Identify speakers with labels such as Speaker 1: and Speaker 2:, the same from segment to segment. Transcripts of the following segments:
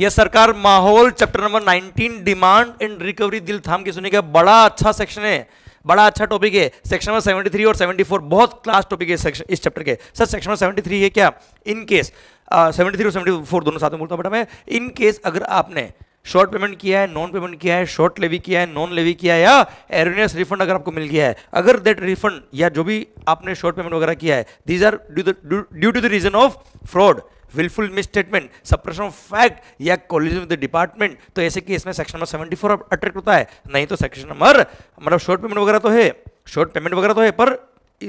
Speaker 1: यह सरकार माहौल chapter number 19 demand and recovery दिल थाम के सुनेगा बड़ा अच्छा सेक्शन है बड़ा अच्छा टॉपिक है सेक्शन नंबर 73 और 74 बहुत क्लास टॉपिक है इस चैप्टर के सर सेक्शन नंबर 73 है क्या इन केस सेवेंटी और सेवेंटी दोनों साथ में बोलता हूँ बेटा मैं इन केस अगर आपने शॉर्ट पेमेंट किया है नॉन पेमेंट किया है शॉर्ट लेवी किया है नॉन लेवी किया है या एरोनियस रिफंड अगर आपको मिल गया है अगर दैट रिफंड या जो भी आपने शॉर्ट पेमेंट वगैरह किया है these are due to the reason of fraud wilful misstatement suppression of fact या कॉलेज विद डिपार्टमेंट तो ऐसे केस में section number seventy four attract होता है नहीं तो सेक्शन नंबर मतलब शॉर्ट पेमेंट वगैरह तो है शॉर्ट पेमेंट वगैरह तो है पर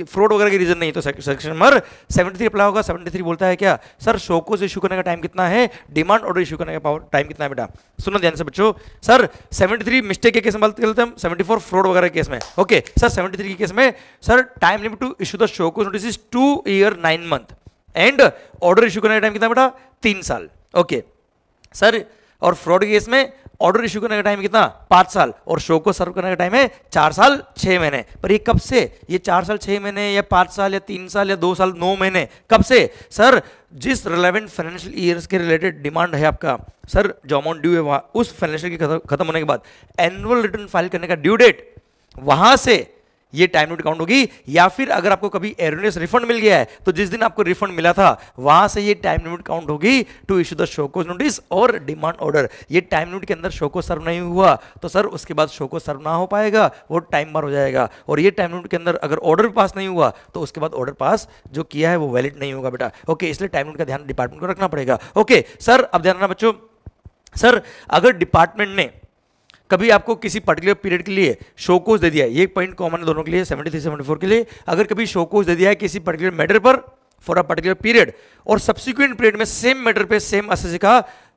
Speaker 1: फ्रॉड वगैरह की रीजन नहीं तो section number seventy three apply होगा सेवेंटी थ्री बोलता है क्या सर शोकोज इशू करने का टाइम कितना है डिमांड ऑर्डर इशू करने का टाइम कितना है बेटा सुनो ध्यान से बच्चों सर सेवेंटी थ्री मिस्टेक के केस में बात करते हैं सेवेंटी फोर फ्रॉड वगैरह केस में ओके सर सेवेंटी थ्री के केस में sir time limit to issue the show cause notice two year nine month and order issue करने का टाइम कितना बेटा तीन साल ओके सर और फ्रॉड केस में ऑर्डर इशू करने का टाइम कितना पाँच साल और शो को सर्व करने का टाइम है चार साल छः महीने पर ये कब से ये चार साल छः महीने या पाँच साल या तीन साल या दो साल नौ महीने कब से सर जिस रिलेवेंट फाइनेंशियल ईयर्स के रिलेटेड डिमांड है आपका सर जो अमाउंट ड्यू है वहाँ उस फाइनेंशियल के खत्म होने के बाद एनुअल रिटर्न फाइल करने का ड्यू डेट वहाँ से ये टाइम नोट काउंट होगी या फिर अगर आपको कभी एरोनियस रिफंड मिल गया है तो जिस दिन आपको रिफंड मिला था वहां से ये टाइम लिमिट काउंट होगी to issue the show cause notice और डिमांड ऑर्डर ये टाइम लिमिट के अंदर शोको सर्व नहीं हुआ तो सर उसके बाद शोको सर्व ना हो पाएगा वो टाइम बार हो जाएगा और ये टाइम लिमिट के अंदर अगर ऑर्डर पास नहीं हुआ तो उसके बाद ऑर्डर पास जो किया है वो वैलिड नहीं होगा बेटा ओके इसलिए टाइम लिमिट का ध्यान डिपार्टमेंट को रखना पड़ेगा ओके सर अब ध्यान रखना बच्चों सर अगर डिपार्टमेंट ने कभी आपको किसी पर्टिकुलर पीरियड के लिए शोकोज दे दिया है ये पॉइंट कॉमन है दोनों के लिए सेवेंटी थ्री सेवेंटी फोर के लिए अगर कभी शोकोज दे दिया है किसी पर्टिकुलर मैटर पर फॉर अ पर्टिकुलर पीरियड और सब्सिक्वेंट पीरियड में सेम मैटर पे सेम एस का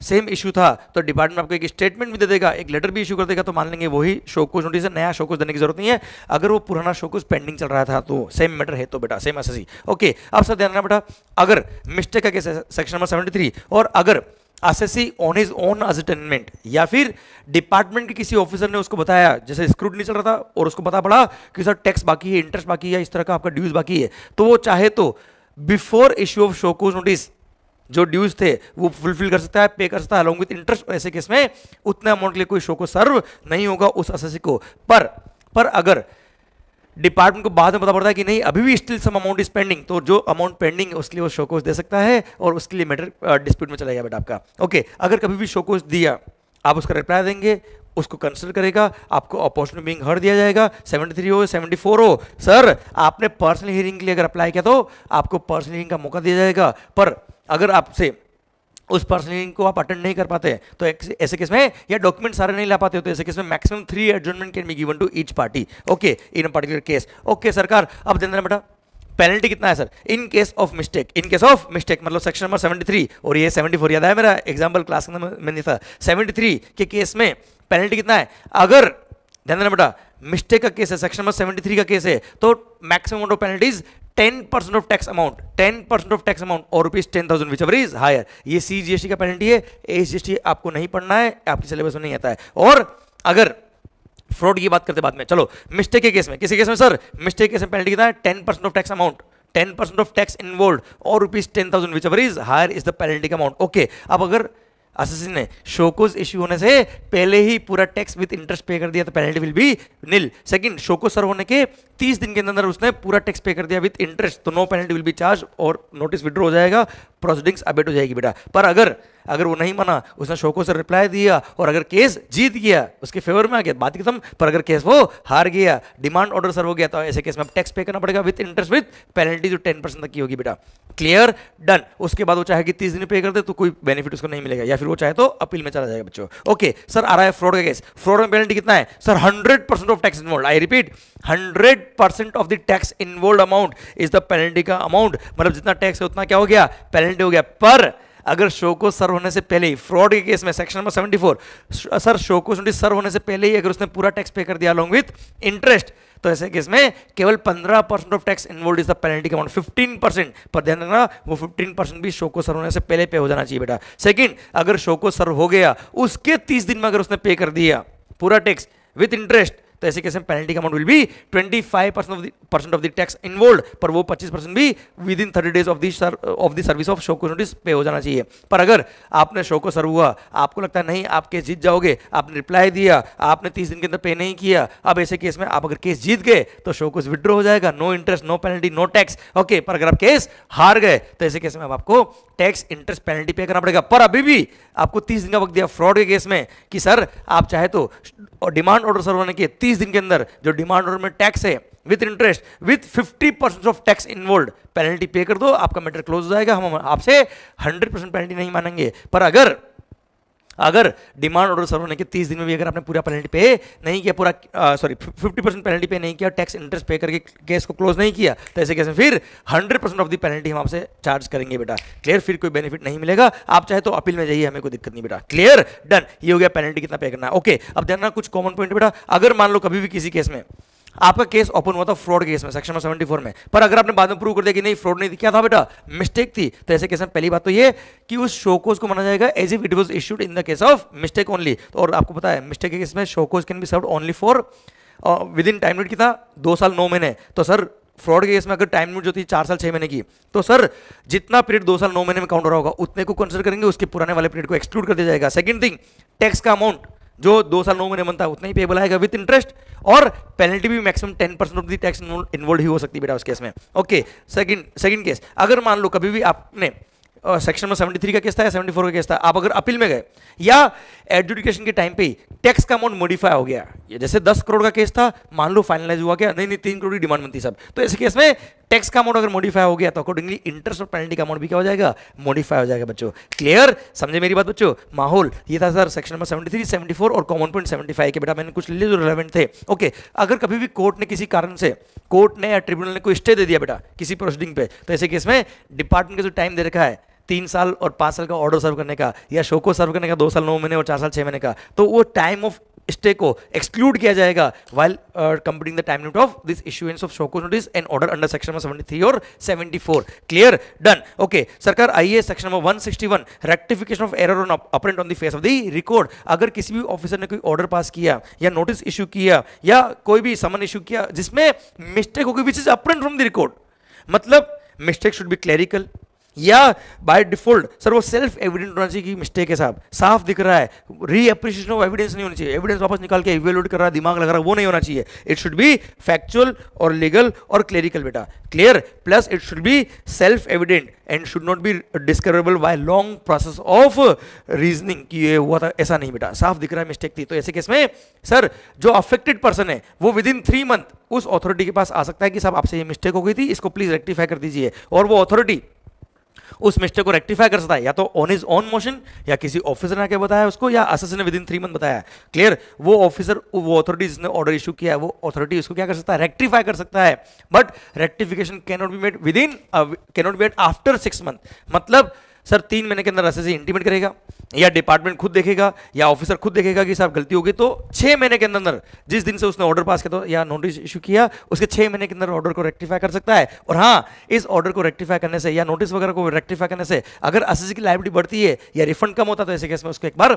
Speaker 1: सेम इशू था तो डिपार्टमेंट आपको एक स्टेटमेंट भी दे देगा एक लेटर भी इशू कर देगा तो मान लेंगे वही शोकोज नोटिस है नया शोकोस देने की जरूरत नहीं है अगर वो पुराना शोकोस पेंडिंग चल रहा था तो सेम मैटर है तो बेटा सेम एस ओके अब सर ध्यान रखना बेटा अगर मिस्टेक का केस है सेक्शन नंबर सेवेंटी और अगर assessee on his own assessment या फिर डिपार्टमेंट के किसी ऑफिसर ने उसको बताया जैसे नहीं चल रहा था और उसको पता पड़ा कि सर टैक्स बाकी है इंटरेस्ट बाकी है इस तरह का आपका ड्यूज बाकी है तो वो चाहे तो before issue of show cause notice जो ड्यूज थे वो फुलफिल कर सकता है पे कर सकता है अलॉन्ग विद इंटरेस्ट ऐसे केस में उतना अमाउंट के लिए कोई शो को सर्व नहीं होगा उस असेसी को पर पर अगर डिपार्टमेंट को बाद में पता पड़ता है कि नहीं अभी भी still some amount is pending तो जो अमाउंट पेंडिंग है उसके लिए वो शोकोस दे सकता है और उसके लिए मैटर डिस्प्यूट में चला गया बेटा आपका ओके अगर कभी भी शोकोस दिया आप उसका रिप्लाई देंगे उसको कंसिडर करेगा आपको अपॉर्चुनिटी बिंग हर दिया जाएगा 73 हो 74 हो सर आपने पर्सनल हियरिंग के लिए अगर अप्लाई किया तो आपको पर्सनल हियरिंग का मौका दिया जाएगा पर अगर आपसे उस पर्सनलिंग को आप अटेंड नहीं कर पाते तो ऐसे केस में या डॉक्यूमेंट सारे नहीं ला पाते हो तो ऐसे केस में maximum three adjournment can be given to each party okay in particular case okay सरकार अब देना बेटा पेनल्टी कितना है sir in case of mistake in case of mistake मतलब सेक्शन नंबर 73 और ये 74 याद है मेरा एग्जाम्पल क्लास में मैंने था 73 के केस में पेनल्टी कितना है अगर ध्यान देना बेटा मिस्टेक का केस है सेक्शन नंबर 73 का केस है तो maximum of penalties ten percent of tax amount ten percent of tax amount और rupees ten thousand which is higher ये सी जी एस टी का पेनल्टी है ए जी एस टी आपको नहीं पढ़ना है आपके सिलेबस में नहीं आता है और अगर फ्रॉड की बात करते बाद में चलो मिस्टेक के केस में किसी केस में सर मिस्टेक केस में पेनल्टी कितना है ten percent of tax amount ten percent of tax involve और rupees ten thousand which is higher is the penalty का अमाउंट ओके अब अगर असेसिन ने शोकोज इश्यू होने से पहले ही पूरा टैक्स विद इंटरेस्ट पे कर दिया तो penalty will be nil second show cause serve होने के तीस दिन के अंदर उसने पूरा टैक्स पे कर दिया विद इंटरेस्ट तो no penalty will be charge और नोटिस विड्रो हो जाएगा प्रोसीडिंग्स अपडेट हो जाएगी बेटा पर अगर अगर वो नहीं माना उसने शोको से रिप्लाई दिया और अगर केस जीत गया उसके फेवर में आ गया बात खत्म पर अगर केस वो हार गया डिमांड ऑर्डर सर्व हो गया तो ऐसे केस में अब टैक्स पे करना पड़ेगा विद इंटरेस्ट विद पेनल्टी जो टेन परसेंट तक की होगी बेटा क्लियर डन उसके बाद वो चाहे कि तीस दिन पे कर दे तो कोई बेनिफिट उसको नहीं मिलेगा या फिर वो चाहे तो अपील में चला जाएगा बच्चों ओके सर आ रहा है फ्रॉड का केस फ्रॉड में पेनल्टी कितना है sir hundred percent of tax involve I repeat hundred percent of the tax involve amount is the penalty का अमाउंट मतलब जितना टैक्स है उतना क्या हो गया पेनल्टी हो गया पर अगर शो को सर्व होने से पहले ही फ्रॉड के केस में section number 74 sir show cause notice serve होने से पहले ही अगर उसने पूरा टैक्स पे कर दिया अलॉन्ग विथ इंटरेस्ट तो ऐसे केस में केवल 15 percent of tax involve is the penalty amount 15 percent पर ध्यान रखना वो 15 परसेंट भी शो को सर्व होने से पहले पे हो जाना चाहिए बेटा सेकंड अगर शो को सर्व हो गया उसके तीस दिन में अगर उसने पे कर दिया पूरा टैक्स विथ इंटरेस्ट तो ऐसे कैसे पेनल्टी का amount will be twenty five percent of the percent of the tax involve पर वो पच्चीस परसेंट भी within thirty days of the of the service of show cause notice pay हो जाना चाहिए पर अगर आपने शो को सर्व हुआ आपको लगता है नहीं आप केस जीत जाओगे आपने रिप्लाई दिया आपने तीस दिन के अंदर पे नहीं किया अब ऐसे केस में आप अगर केस जीत गए तो शो को विड्रॉ हो जाएगा no interest no penalty no tax okay पर अगर आप केस हार गए तो ऐसे केस में आपको टैक्स इंटरेस्ट पेनल्टी पे करना पड़ेगा पर अभी भी आपको तीस दिन का वक्त दिया फ्रॉड के केस में कि सर आप चाहे तो डिमांड ऑर्डर सर्व होने के तीस दिन के अंदर जो डिमांड ऑर्डर में टैक्स है with interest with 50 percent of tax involve penalty pay कर दो आपका मैटर क्लोज हो जाएगा हम आपसे हंड्रेड परसेंट पेनल्टी नहीं मानेंगे पर अगर अगर डिमांड ऑर्डर सर्व होने के तीस दिन में भी अगर आपने पूरा पेनल्टी पे नहीं किया पूरा सॉरी फिफ्टी परसेंट पेनल्टी पे नहीं किया टैक्स इंटरेस्ट पे करके केस को क्लोज नहीं किया तो ऐसे केस में फिर hundred percent of the penalty हम आपसे चार्ज करेंगे बेटा क्लियर फिर कोई बेनिफिट नहीं मिलेगा आप चाहे तो अपील में जाइए हमें कोई दिक्कत नहीं बेटा क्लियर डन ये हो गया पेनल्टी कितना पे करना है ओके अब ध्यान कुछ कॉमन पॉइंट बेटा अगर मान लो कभी भी किसी केस में आपका केस ओपन हुआ था फ्रॉड केस में सेक्शन सेवेंटी फोर में पर अगर आपने बाद में प्रूव कर दिया कि नहीं फ्रॉड नहीं क्या था बेटा मिस्टेक थी तो ऐसे केस में पहली बात तो ये कि उस शोकोज को माना जाएगा as if it was issued in the case of mistake only तो और आपको पता है मिस्टेक के केस में show cause can be serve only for within time limit कितना दो साल नौ महीने तो सर फ्रॉड के केस में अगर टाइम लिमिट जो थी चार साल छह महीने की तो सर जितना पीरियड दो साल नौ महीने में काउंट हो रहा होगा उतने को कंसिडर करेंगे उसके पुराने वाले पीरियड को एक्सक्लूड कर दिया जाएगा सेकंड थिंग टैक्स का अमाउंट जो दो साल नौ महीने बनता है उतना ही पेबल आएगा विद इंटरेस्ट और पेनल्टी भी maximum ten percent of the tax involve ही हो सकती है बेटा उस केस में ओके सेकंड सेकंड केस अगर मान लो कभी भी आपने सेक्शन में सेवेंटी थ्री का केस था या सेवेंटी फोर का केस था आप अगर अपील में गए या एडजुडिकेशन के टाइम पे टैक्स का अमाउंट मॉडिफाई हो गया जैसे दस करोड़ का केस था मान लो फाइनलाइज हुआ क्या नहीं नहीं तीन करोड़ की डिमांड बनती सब तो ऐसे केस में टैक्स का अमाउंट अगर मॉडिफाई हो गया तो अकॉर्डिंगली इंटरेस्ट और पेनल्टी का अमाउंट भी क्या हो जाएगा मॉडिफाई हो जाएगा बच्चों क्लियर समझे मेरी बात बच्चों माहौल ये था सर सेक्शन नंबर 73, 74 और कॉमन पॉइंट 75 के बेटा मैंने कुछ लिए जो रिलेवेंट थे ओके अगर कभी भी कोर्ट ने किसी कारण से कोर्ट ने या ट्रिब्यूनल ने कोई स्टे दे दिया बेटा किसी प्रोसीडिंग पे तो ऐसे केस में डिपार्टमेंट का जो टाइम दे रखा है तीन साल और पांच साल का ऑर्डर सर्व करने का या शो को सर्व करने का दो साल नौ महीने और चार साल छह महीने का तो वो टाइम ऑफ स्टे को एक्सक्लूड किया जाएगा while completing the time limit of this issuance of show cause notice and order under section number three और फोर क्लियर डन ओके सरकार आइए section number one rectification of error on apparent on the face of the record अगर किसी भी officer ने कोई order pass किया या नोटिस इशू किया या कोई भी समन इशू किया जिसमें मिस्टेक होगी which is apparent from the record मतलब मिस्टेक शुड बी क्लैरिकल या बाय डिफॉल्ट सर वो सेल्फ एविडेंट होना चाहिए कि मिस्टेक है साहब साफ दिख रहा है री अप्रिशिएशन ऑफ एविडेंस नहीं होनी चाहिए एविडेंस वापस निकाल के इवेल्यूट कर रहा है दिमाग लग रहा है वो नहीं होना चाहिए इट शुड बी फैक्चुअल और लीगल और क्लेरिकल बेटा clear plus it should be self evident and should not be discoverable by long process of reasoning कि ये हुआ था ऐसा नहीं बेटा साफ दिख रहा है मिस्टेक थी तो ऐसे केस में सर जो अफेक्टेड पर्सन है वो विद इन थ्री मंथ उस अथॉरिटी के पास आ सकता है कि साहब आपसे ये मिस्टेक हो गई थी इसको प्लीज रेक्टिफाई कर दीजिए और वो अथॉरिटी उस मिस्टेक को रेक्टिफाई कर सकता है या तो ऑन इज ऑन मोशन या किसी ऑफिसर ने आके बताया उसको या असिस्टेंट ने विद इन थ्री मंथ बताया क्लियर वो ऑफिसर वो अथॉरिटी जिसने ऑर्डर इशू किया है वो अथॉरिटी उसको क्या कर सकता है रेक्टिफाई कर सकता है but rectification cannot be made within cannot be made after six month मतलब सर तीन महीने के अंदर एस इंटीमेट करेगा या डिपार्टमेंट खुद देखेगा या ऑफिसर खुद देखेगा कि साहब गलती होगी तो छः महीने के अंदर जिस दिन से उसने ऑर्डर पास किया या नोटिस इशू किया उसके छः महीने के अंदर ऑर्डर को रेक्टिफाई कर सकता है और हाँ इस ऑर्डर को रेक्टिफाई करने से या नोटिस वगैरह को रेक्टिफाई करने से अगर एस की लाइबिलिटी बढ़ती है या रिफंड कम होता है तो ऐसे केस में उसको एक बार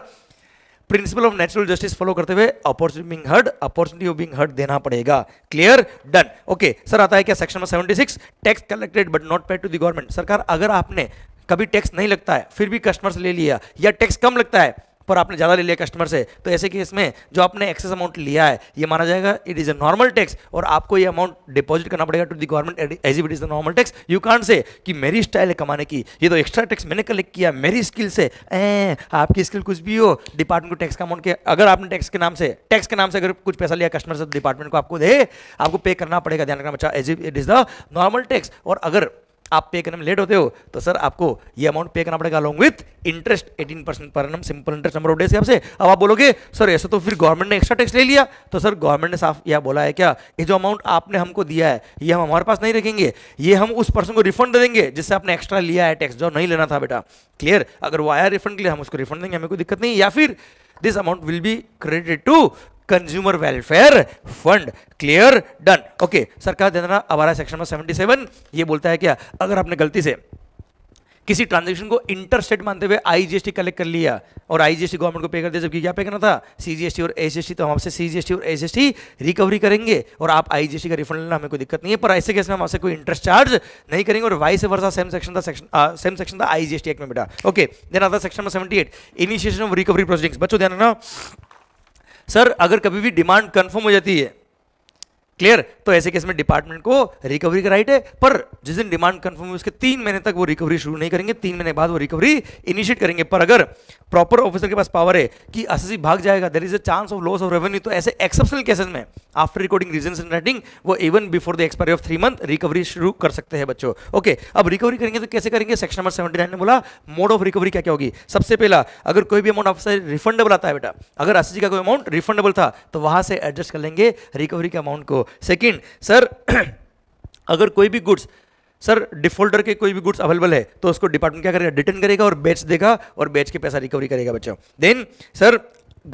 Speaker 1: principle of natural justice follow करते हुए opportunity being heard opportunity of being heard देना पड़ेगा क्लियर डन ओके सर आता है क्या सेक्शन में 76 tax collected but not paid to the government सरकार अगर आपने कभी टैक्स नहीं लगता है फिर भी कस्टमर से ले लिया या टैक्स कम लगता है पर आपने ज़्यादा ले लिया कस्टमर से तो ऐसे केस में जो आपने एक्सेस अमाउंट लिया है ये माना जाएगा it is a normal tax और आपको ये अमाउंट डिपॉजिट करना पड़ेगा to the government as it is a normal tax you can't say कि मेरी स्टाइल है कमाने की ये तो एक्स्ट्रा टैक्स मैंने कलेक्ट किया मेरी स्किल से ए, आपकी स्किल कुछ भी हो डिपार्टमेंट को टैक्स का अमाउंट के अगर आपने टैक्स के नाम से टैक्स के नाम से अगर कुछ पैसा लिया कस्टमर से डिपार्टमेंट तो को आपको दे आपको पे करना पड़ेगा ध्यान रखना बच्चा as it is the normal tax और अगर आप पे करने में लेट होते हो तो सर आपको ये अमाउंट पे करना पड़ेगा along with interest 18 percent per annum simple interest number of days आपसे अब आप बोलोगे सर ऐसा तो फिर गवर्नमेंट ने एक्स्ट्रा टैक्स ले लिया तो सर गवर्नमेंट ने साफ यह बोला है क्या ये जो अमाउंट आपने हमको दिया है ये हम हमारे पास नहीं रखेंगे ये हम उस पर्सन को रिफंड दे देंगे जिससे आपने एक्स्ट्रा लिया है टैक्स जो नहीं लेना था बेटा क्लियर अगर वो आया रिफंड के लिए हम उसको रिफंड देंगे हमें कोई दिक्कत नहीं या फिर this amount will be credited to consumer welfare fund clear done okay सरकार देना हमारा सेक्शन सेवेंटी सेवन ये बोलता है क्या अगर आपने गलती से किसी ट्रांजेक्शन को इंटरस्टेट मानते हुए आईजीएसटी कलेक्ट कर लिया और आईजीएसटी गवर्नमेंट को पे कर दिया जबकि क्या पे करना था सीजीएसटी और एसजीएसटी तो हम आपसे सीजीएसटी और एसजीएसटी रिकवरी करेंगे और आप आईजीएसटी का रिफंड लेना हमें कोई दिक्कत नहीं है पर ऐसे केस में हम आपसे कोई इंटरेस्ट चार्ज नहीं करेंगे और vice versa same section था सेक्शन सेम सेक्शन था आईजीएसटी एक्ट में बेटा ओके देना था section number seventy initiation of recovery proceedings बच्चों ध्यान रखना सर अगर कभी भी डिमांड कंफर्म हो जाती है क्लियर तो ऐसे केस में डिपार्टमेंट को रिकवरी का राइट है पर जिस दिन डिमांड कंफर्म हुई उसके तीन महीने तक वो रिकवरी शुरू नहीं करेंगे तीन महीने बाद वो रिकवरी इनिशिएट करेंगे पर अगर प्रॉपर ऑफिसर के पास पावर है कि असेसी भाग जाएगा there is a chance of loss of revenue तो ऐसे एक्सेप्शनल केसेस में after recording reason in writing वो even before the expiry of three month recovery शुरू कर सकते हैं बच्चों ओके अब रिकवरी करेंगे तो कैसे करेंगे सेक्शन नंबर सेवेंटी ने बोला मोड ऑफ रिकवरी क्या क्या होगी सबसे पहला अगर कोई भी अमाउंट ऑफिसर रिफंडेबल आता है बेटा अगर असेसी का कोई अमाउंट रिफंडेबल था तो वहां से एडजस्ट कर लेंगे रिकवरी के अमाउंट को हो सेकंड सर अगर कोई भी गुड्स सर डिफॉल्टर के कोई भी गुड्स अवेलेबल है तो उसको डिपार्टमेंट क्या करेगा डिटेन करेगा और बेच देगा और बेच के पैसा रिकवरी करेगा बच्चों देन सर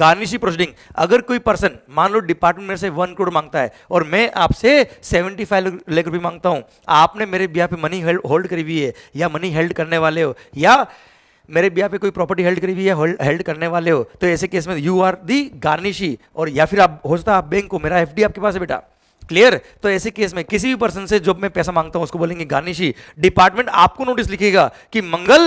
Speaker 1: गार्निशी प्रोसीडिंग अगर कोई पर्सन मान लो डिपार्टमेंट से वन करोड़ मांगता है और मैं आपसे सेवेंटी फाइव लेख रुपये मांगता हूँ आपने मेरे ब्याह पे मनी होल्ड करी हुई है या मनी हेल्ड करने वाले हो या मेरे ब्याह पे कोई प्रॉपर्टी हेल्ड करी हुई है हेल्ड करने वाले हो तो ऐसे केस में यू आर दी गार्निशी और या फिर आप हो सकता है आप बैंक को मेरा एफ आपके पास है बेटा क्लियर तो ऐसे केस में किसी भी पर्सन से जब मैं पैसा मांगता हूं उसको बोलेंगे गानिशी डिपार्टमेंट आपको नोटिस लिखेगा कि मंगल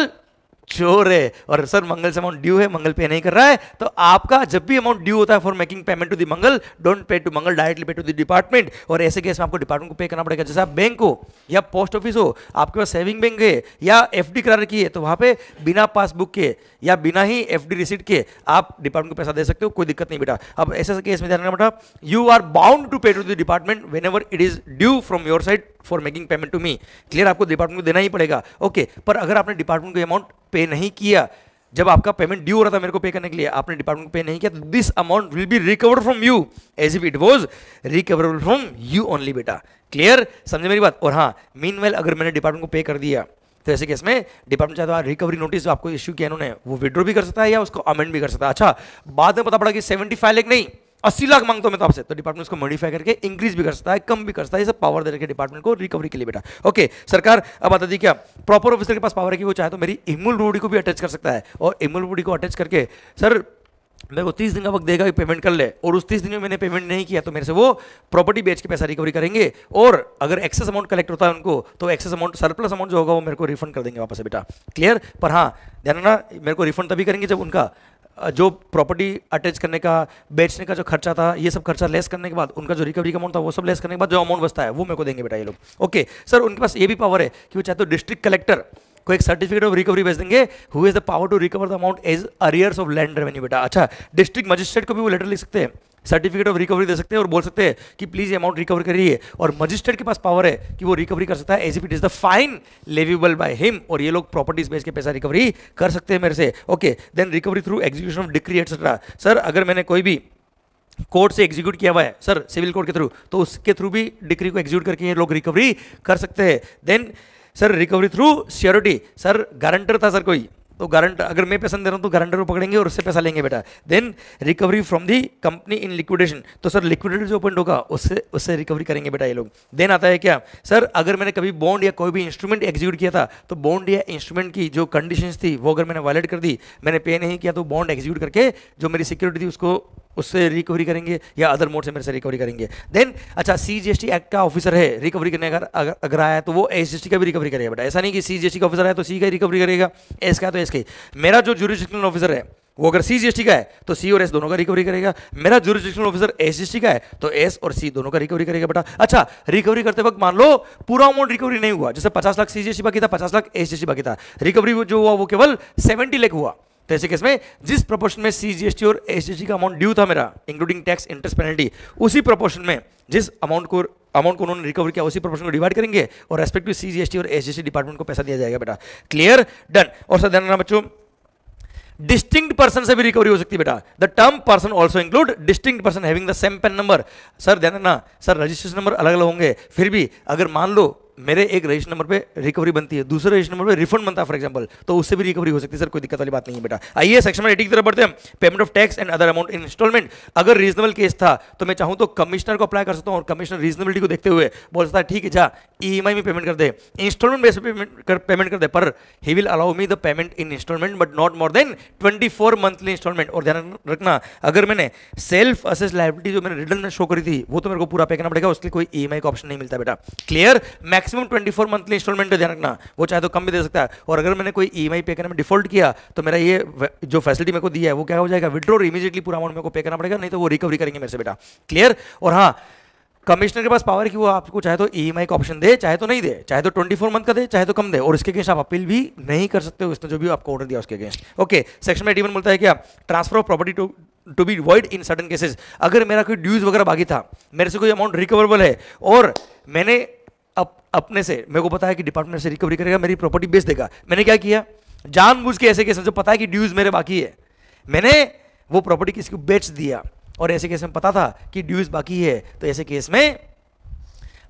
Speaker 1: चोर है और सर मंगल से अमाउंट ड्यू है मंगल पे नहीं कर रहा है तो आपका जब भी अमाउंट ड्यू होता है for making payment to the Mangal don't pay to Mangal directly pay to the department और ऐसे केस में आपको डिपार्टमेंट को पे करना पड़ेगा जैसे आप बैंक हो या पोस्ट ऑफिस हो आपके पास सेविंग बैंक है या एफ डी करा रखी है तो वहाँ पे बिना पासबुक के या बिना ही एफ डी रिसिट के आप डिपार्टमेंट को पैसा दे सकते हो कोई दिक्कत नहीं बेटा अब ऐसे केस में ध्यान रखना बेटा you are bound to pay to the department whenever it is due from your side for making payment to me clear आपको डिपार्टमेंट को देना ही पड़ेगा ओके पर अगर आपने डिपार्टमेंट को अमाउंट पे नहीं किया जब आपका पेमेंट ड्यू हो रहा था मेरे को पे करने के लिए आपने डिपार्टमेंट को पे नहीं किया तो this amount will be recover from you as if it was recoverable from you only बेटा क्लियर समझे मेरी बात और हाँ मीन अगर मैंने डिपार्टमेंट को पे कर दिया तो ऐसे केस में डिपार्टमेंट चाहे तो रिकवरी नोटिस जो आपको इश्यू किया उन्होंने वो विड्रॉ भी कर सकता है या उसको अमेंड भी कर सकता है अच्छा बाद में पता पड़ा कि सेवेंटी फाइव लेख नहीं अस्सी लाख मांगता हूं मैं तो आपसे तो डिपार्टमेंट उसको मॉडिफाई करके इंक्रीज भी कर सकता है कम भी कर सकता है ये सब पावर दे रखे डिपार्टमेंट को रिकवरी के लिए बेटा ओके सरकार अब बता दी क्या प्रॉपर ऑफिसर के पास पावर है कि वो चाहे तो मेरी इमुल रोडी को भी अटैच कर सकता है और इमुल रोडी को अटैच करके सर मेरे को तीस दिन का वक्त देगा कि पेमेंट कर ले और उस तीस दिन में मैंने पेमेंट नहीं किया तो मेरे से वो प्रॉपर्टी बेच के पैसा रिकवरी करेंगे और अगर एक्सेस अमाउंट कलेक्ट होता है उनको तो एक्सेस अमाउंट सरप्लस अमाउंट जो होगा वो मेरे को रिफंड कर देंगे वापस बेटा क्लियर पर हाँ ध्यान ना मेरे को रिफंड तभी करेंगे जब उनका जो प्रॉपर्टी अटैच करने का बेचने का जो खर्चा था ये सब खर्चा लेस करने के बाद उनका जो रिकवरी का अमाउंट था वो सब लेस करने के बाद जो अमाउंट बचता है वो मेरे को देंगे बेटा ये लोग ओके सर उनके पास ये भी पावर है कि वो चाहे तो डिस्ट्रिक्ट कलेक्टर को एक सर्टिफिकेट ऑफ रिकवरी भेज देंगे who is the power to recover the amount as arrears of land revenue बेटा अच्छा डिस्ट्रिक्ट मजिस्ट्रेट को भी वो लेटर लिख सकते हैं सर्टिफिकेट ऑफ रिकवरी दे सकते हैं और बोल सकते हैं कि प्लीज ये अमाउंट रिकवर करिए और मजिस्ट्रेट के पास पावर है कि वो रिकवरी कर सकता है as it is the fine leviable by him और ये लोग प्रॉपर्टीज बेच के पैसा रिकवरी कर सकते हैं मेरे से okay then recovery through execution of decree etcetera sir अगर मैंने कोई भी कोर्ट से एग्जीक्यूट किया हुआ है सर सिविल कोर्ट के थ्रू तो उसके थ्रू भी डिक्री को एग्जीक्यूट करके ये लोग रिकवरी कर सकते हैं then sir recovery through surety sir guarantor था सर कोई तो गारंटर अगर मैं पैसा दे रहा हूँ तो गारंटर को पकड़ेंगे और उससे पैसा लेंगे बेटा then recovery from the company in liquidation तो सर लिक्विडेटर जो पॉइंट होगा उससे उससे रिकवरी करेंगे बेटा ये लोग देन आता है क्या सर अगर मैंने कभी बॉन्ड या कोई भी इंस्ट्रूमेंट एग्जीक्यूट किया था तो बॉन्ड या इंस्ट्रूमेंट की जो कंडीशन थी वो अगर मैंने वायलेट कर दी मैंने पे नहीं किया तो बॉन्ड एग्जीक्यूट करके जो मेरी सिक्योरिटी थी उसको उससे रिकवरी करेंगे या अदर मोड से मेरे से रिकवरी करेंगे देन अच्छा C G S T act का ऑफिसर है रिकवरी करने अगर अगर आया तो वो एस जी एस टी का भी रिकवरी करेगा बेटा ऐसा नहीं कि सी जी एस टी का ऑफिसर है तो सी का रिकवरी करेगा एस का तो एस का मेरा जो जुडिशनल ऑफिसर है वो अगर सी जीएसटी का है तो सी और एस दोनों का रिकवरी करेगा मेरा जुरिस्डिक्शनल ऑफिसर एस जीएसटी का है तो एस और सी दोनों का रिकवरी करेगा बेटा अच्छा रिकवरी करते वक्त मान लो पूरा अमाउंट रिकवरी नहीं हुआ जैसे पचास लाख सी टी बाकी था पचास लाख एस बाकी था रिकवरी जो हुआ वो केवल सेवेंटी लाख हुआ तो ऐसे केस में जिस प्रपोर्शन में सीजीएसटी और एसजीएसटी का अमाउंट ड्यू था मेरा इंक्लूडिंग टैक्स इंटरेस्ट पेनल्टी उसी प्रोपोर्शन में जिस अमाउंट को अमाउंट को उन्होंने रिकवर किया उसी प्रोपोर्शन को डिवाइड करेंगे और रेस्पेक्टिव सीजीएसटी और एसजीएसटी डिपार्टमेंट को पैसा दिया जाएगा बेटा क्लियर डन और सर ध्यान रखना बच्चों डिस्टिंग पर्सन से भी रिकवरी हो सकती है बेटा the term person also include distinct person having the same PAN number sir ध्यान ना सर रजिस्ट्रेशन नंबर अलग अलग होंगे फिर भी अगर मान लो मेरे एक रजिस्टर नंबर पे रिकवरी बनती है दूसरे रजिस्टर नंबर पे रिफंड बनता है फॉर एग्जांपल तो उससे भी रिकवरी हो सकती है सर कोई दिक्कत वाली बात नहीं है बेटा आइए सेक्शन नंबर एटी की तरफ बढ़ते हैं payment of tax and other amount in instalment अगर रीजनेबल केस था तो मैं चाहूँ तो कमिश्नर को अप्लाई कर सकता हूँ और कमिश्नर रीजनेबिलिटी को देखते हुए बोल सकता है ठीक है जा ई e में पेमेंट कर दे इंस्टॉलमेंट बेस पर पेमेंट कर दे पर he will allow me the payment in instalment but not more than twenty monthly instalment और ध्यान रखना अगर मैंने सेल्फ असेस लाइबिलिटी जो मैंने रिटर्न में शो करी थी वो तो मेरे को पूरा पे करना पड़ेगा उसके लिए कोई ई e का ऑप्शन नहीं मिलता बेटा clear max maximum 24 monthly instalment ध्यान रखना वो चाहे तो कम भी दे सकता है और अगर मैंने कोई ई e पे करने में डिफॉल्ट किया तो मेरा ये जो फैसिलिटी मेरे को दी है वो क्या हो जाएगा विड्रॉ इमीजिएटली पूरा अमाउंट मेरे को पे करना पड़ेगा नहीं तो वो रिकवरी करेंगे मेरे से बेटा क्लियर और हाँ कमिश्नर के पास पावर की वो आपको चाहे तो ई e का ऑप्शन दे चाहे तो नहीं दे चाहे तो 24 मंथ का दे चाहे तो कम दे और इसके अगेंस्ट आप अपील भी नहीं कर सकते हो उसने जो भी आपको ऑर्डर दिया उसके against okay section eighty one बोलता है क्या transfer of property to to be void in certain cases अगर मेरा कोई ड्यूज वगैरह बाकी था मेरे से कोई अमाउंट रिकवरेबल है और मैंने अपने से मेरे को पता है कि डिपार्टमेंट से रिकवरी करेगा मेरी प्रॉपर्टी बेच देगा मैंने क्या किया जानबूझ के ऐसे केस में जो पता है कि ड्यूज मेरे बाकी है मैंने वो प्रॉपर्टी किसी को बेच दिया और ऐसे केस में पता था कि ड्यूज बाकी है तो ऐसे केस में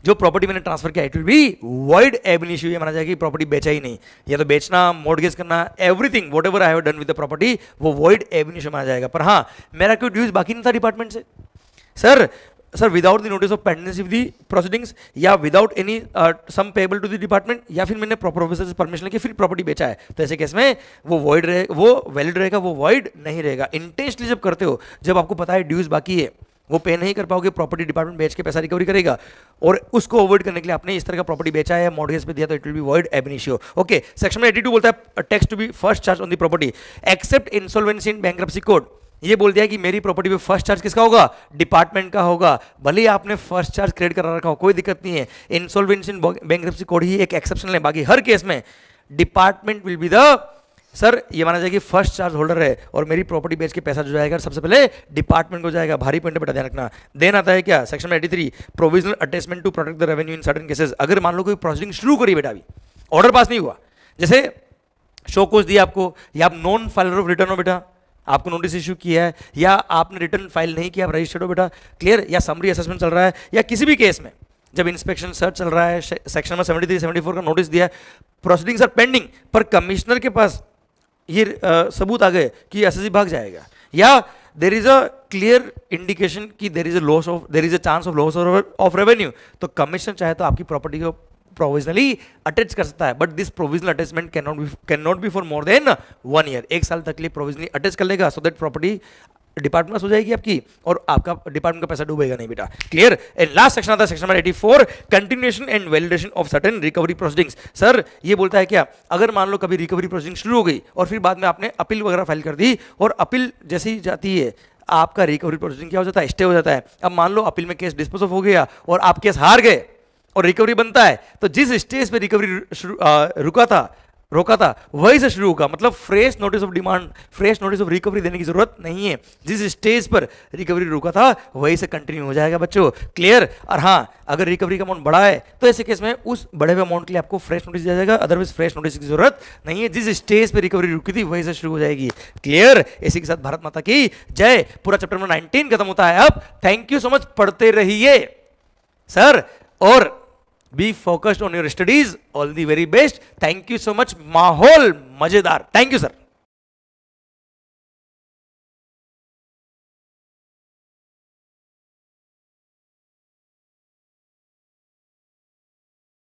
Speaker 1: जो प्रॉपर्टी मैंने ट्रांसफर किया it will be void ab इश्यू ये माना जाएगा कि प्रॉपर्टी बेचा ही नहीं या तो बेचना मॉडगेज करना everything whatever I have done with the property वो वाइड एवन इश्यू माना जाएगा पर हाँ मेरा क्यों ड्यूज बाकी नहीं था डिपार्टमेंट से sir sir without the notice of pendency of the proceedings या without any sum payable to the department या फिर मैंने प्रोफेसर से परमिशन लेके फिर प्रॉपर्टी बेचा है तो ऐसे केस में वो वॉइड रहे वो वैलिड रहेगा वो वॉइड नहीं रहेगा इंटेंशली जब करते हो जब आपको पता है ड्यूज बाकी है वो पे नहीं कर पाओगे प्रॉपर्टी डिपार्टमेंट बेच के पैसा रिकवरी करेगा और उसको अवॉइड करने के लिए आपने इस तरह का प्रॉपर्टी बेचा है मॉडगेज पे दिया तो it will be void ab initio okay section में एटी टू बोलता है tax to be first charge on the property except insolvency in bankruptcy code ये बोल दिया कि मेरी प्रॉपर्टी पे फर्स्ट चार्ज किसका होगा डिपार्टमेंट का होगा भले ही आपने फर्स्ट चार्ज क्रिएट करा रखा हो कोई दिक्कत नहीं है इंसोल्वेंसी बैंक कोड ही एक एक्सेप्शन है बाकी हर केस में department will be the sir ये माना जाए कि फर्स्ट चार्ज होल्डर है और मेरी प्रॉपर्टी बेच के पैसा जो जाएगा सबसे पहले डिपार्टमेंट को जाएगा भारी पॉइंट बेटा ध्यान रखना देन आता है क्या section eighty three provisional attachment to protect the revenue in certain cases अगर मान लो कोई प्रोसेसिंग शुरू करी बेटा अभी ऑर्डर पास नहीं हुआ जैसे शो कोच दिया आपको या आप नॉन फाइलर ऑफ रिटर्न हो बेटा आपको नोटिस इशू किया है या आपने रिटर्न फाइल नहीं किया आप रजिस्टर्ड हो बेटा क्लियर या समरी असेसमेंट चल रहा है या किसी भी केस में जब इंस्पेक्शन सर्च चल रहा है सेक्शन में सेवेंटी थ्री सेवेंटी फोर का नोटिस दिया प्रोसीडिंग्स आर पेंडिंग पर कमिश्नर के पास ये आ, सबूत आ गए कि एस भाग जाएगा या there is a clear indication कि there is a loss of there is a chance of loss of revenue तो कमीशन चाहे तो आपकी प्रॉपर्टी को प्रोविजनली अटैच कर सकता है but this provisional attachment cannot be cannot be for more than one year एक साल तक लिए प्रोविजनली अटैच कर लेगा सो दैट प्रॉपर्टी डिपार्टमेंट हो जाएगी आपकी और आपका डिपार्टमेंट का पैसा डूबेगा नहीं बेटा क्लियर एंड लास्ट सेक्शन आता है section number four continuation and validation of certain recovery proceedings sir ये बोलता है क्या अगर मान लो कभी रिकवरी प्रोसीडिंग शुरू हो गई और फिर बाद में आपने अपील वगैरह फाइल कर दी और अपील जैसी जाती है आपका रिकवरी प्रोसीडिंग क्या हो जाता है स्टे हो जाता है अब मान लो अपील में केस डिस्पोज ऑफ हो गया और आप केस हार गए और रिकवरी बनता है तो जिस स्टेज पे रिकवरी रुका था रोका था वही से शुरू होगा मतलब fresh notice of demand fresh notice of recovery देने की जरूरत नहीं है जिस स्टेज पर रिकवरी रुका था वही से कंटिन्यू हो जाएगा बच्चों क्लियर और हाँ अगर रिकवरी का अमाउंट बढ़ा है तो ऐसे केस में उस बढ़े हुए अमाउंट के लिए आपको फ्रेश नोटिस दिया जाएगा अदरवाइज फ्रेश नोटिस की जरूरत नहीं है जिस स्टेज पर रिकवरी रुकी थी वही से शुरू हो जाएगी क्लियर इसी के साथ भारत माता की जय पूरा चैप्टर नंबर नाइनटीन खत्म होता है अब थैंक यू सो मच पढ़ते रहिए सर और be focused on your studies all the very best thank you so much mahol majedar thank you sir